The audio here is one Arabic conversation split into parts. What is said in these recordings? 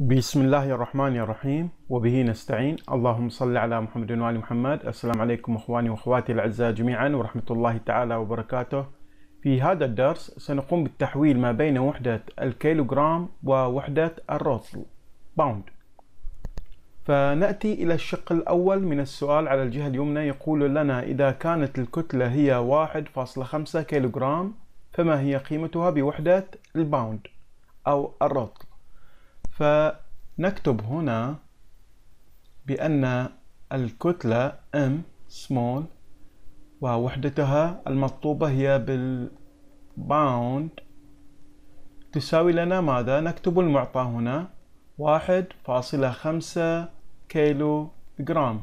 بسم الله الرحمن الرحيم وبه نستعين اللهم صل على محمد وآل محمد السلام عليكم أخواني وأخواتي الأعزاء جميعا ورحمة الله تعالى وبركاته في هذا الدرس سنقوم بالتحويل ما بين وحدة الكيلوغرام ووحدة الروتل باوند فنأتي إلى الشق الأول من السؤال على الجهة اليمنى يقول لنا إذا كانت الكتلة هي 1.5 كيلوغرام فما هي قيمتها بوحدة الباوند أو الروتل فنكتب هنا بأن الكتلة M small ووحدتها المطلوبة هي بالباوند تساوي لنا ماذا؟ نكتب المعطى هنا واحد فاصلة خمسة كيلو جرام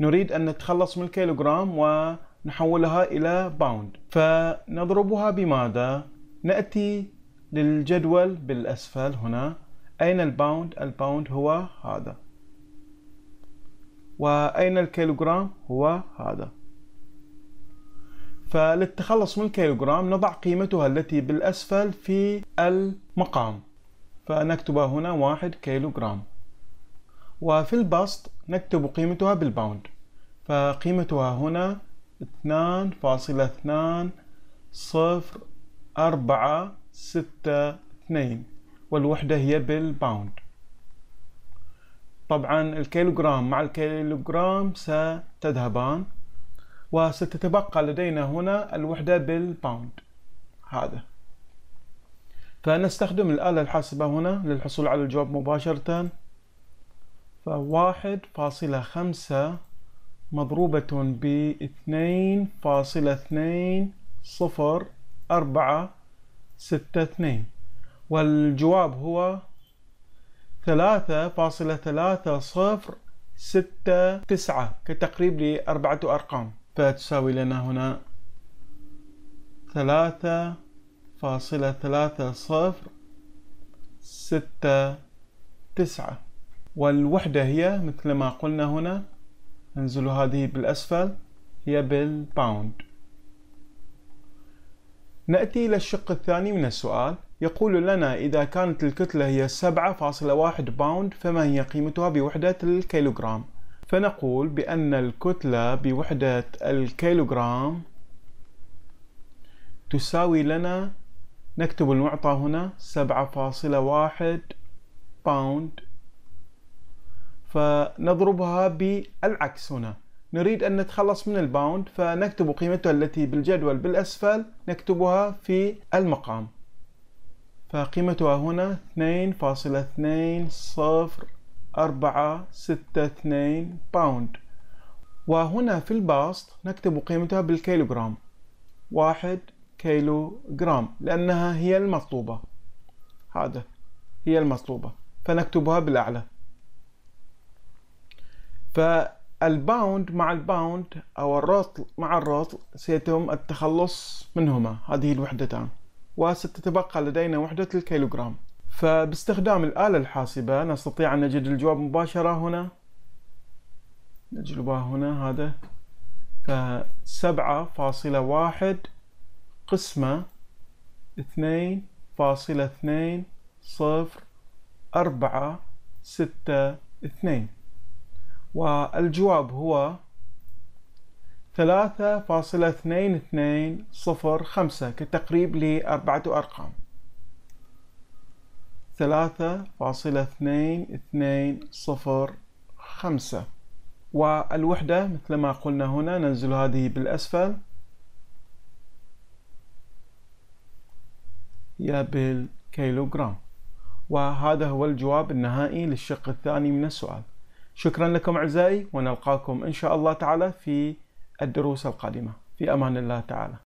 نريد أن نتخلص من الكيلوغرام ونحولها إلى باوند فنضربها بماذا؟ نأتي للجدول بالأسفل هنا أين الباوند؟ الباوند هو هذا وأين الكيلوغرام؟ هو هذا فللتخلص من الكيلوغرام نضع قيمتها التي بالأسفل في المقام فنكتب هنا واحد كيلوغرام وفي البسط نكتب قيمتها بالباوند فقيمتها هنا اثنان فاصلة اثنان صفر أربعة ستة اثنين والوحدة هي بالباوند طبعا الكيلوغرام مع الكيلوغرام ستذهبان وستتبقى لدينا هنا الوحدة بالباوند هذا فنستخدم الآلة الحاسبة هنا للحصول على الجواب مباشرة فواحد فاصلة خمسة مضروبة باثنين فاصلة اثنين صفر أربعة ستة اثنين والجواب هو ثلاثة فاصلة ثلاثة صفر ستة تسعة كتقريب لأربعة أرقام فتساوي لنا هنا ثلاثة فاصلة ثلاثة صفر ستة تسعة والوحدة هي مثل ما قلنا هنا ننزل هذه بالأسفل هي بالباوند نأتي إلى الشق الثاني من السؤال يقول لنا إذا كانت الكتلة هي 7.1 باوند فما هي قيمتها بوحدة الكيلوغرام فنقول بأن الكتلة بوحدة الكيلوغرام تساوي لنا نكتب المعطى هنا 7.1 باوند فنضربها بالعكس هنا نريد أن نتخلص من الباوند فنكتب قيمتها التي بالجدول بالأسفل نكتبها في المقام فقيمتها هنا 2.20462 باوند وهنا في الباست نكتب قيمتها بالكيلوغرام واحد كيلو جرام لأنها هي المطلوبة هذا هي المطلوبة فنكتبها بالأعلى فالباوند مع الباوند أو الرطل مع الرطل سيتم التخلص منهما هذه الوحدتان وستتبقى لدينا وحدة الكيلوغرام فباستخدام الآلة الحاسبة نستطيع أن نجد الجواب مباشرة هنا نجلبها هنا هذا فسبعة فاصلة واحد قسمة اثنين فاصلة اثنين صفر أربعة ستة اثنين والجواب هو 3.2205 كتقريب لأربعة أرقام 3.2205 والوحدة مثل ما قلنا هنا ننزل هذه بالأسفل هي بالكيلوغرام وهذا هو الجواب النهائي للشق الثاني من السؤال شكرا لكم أعزائي ونلقاكم إن شاء الله تعالى في الدروس القادمة في أمان الله تعالى